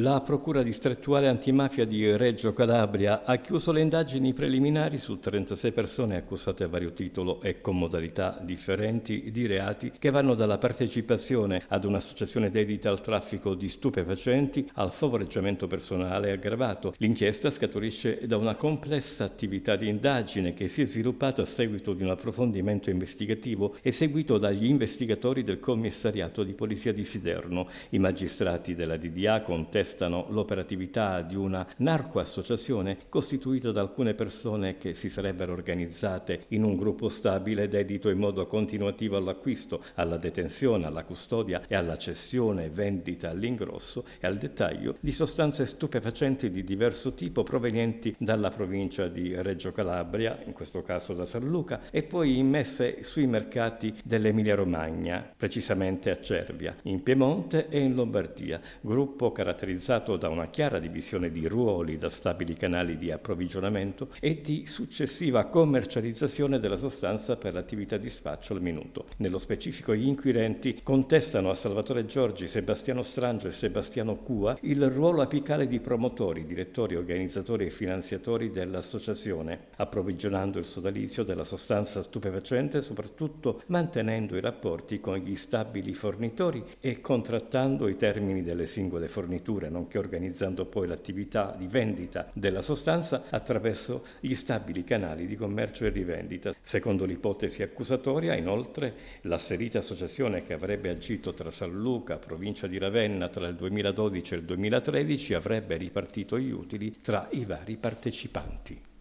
La Procura distrettuale antimafia di Reggio Calabria ha chiuso le indagini preliminari su 36 persone accusate a vario titolo e con modalità differenti di reati che vanno dalla partecipazione ad un'associazione dedita al traffico di stupefacenti al favoreggiamento personale aggravato. L'inchiesta scaturisce da una complessa attività di indagine che si è sviluppata a seguito di un approfondimento investigativo eseguito dagli investigatori del commissariato di polizia di Siderno, i magistrati della DDA con contestano l'operatività di una narcoassociazione costituita da alcune persone che si sarebbero organizzate in un gruppo stabile dedito in modo continuativo all'acquisto, alla detenzione, alla custodia e alla cessione e vendita all'ingrosso e al dettaglio di sostanze stupefacenti di diverso tipo provenienti dalla provincia di Reggio Calabria, in questo caso da San Luca, e poi immesse sui mercati dell'Emilia Romagna, precisamente a Cervia, in Piemonte e in Lombardia, gruppo caratterizzato caratterizzato da una chiara divisione di ruoli da stabili canali di approvvigionamento e di successiva commercializzazione della sostanza per l'attività di spaccio al minuto. Nello specifico gli inquirenti contestano a Salvatore Giorgi, Sebastiano Strangio e Sebastiano Cua il ruolo apicale di promotori, direttori, organizzatori e finanziatori dell'associazione, approvvigionando il sodalizio della sostanza stupefacente, soprattutto mantenendo i rapporti con gli stabili fornitori e contrattando i termini delle singole forniture fornitura, nonché organizzando poi l'attività di vendita della sostanza attraverso gli stabili canali di commercio e rivendita. Secondo l'ipotesi accusatoria, inoltre, l'asserita associazione che avrebbe agito tra San Luca, provincia di Ravenna, tra il 2012 e il 2013 avrebbe ripartito gli utili tra i vari partecipanti.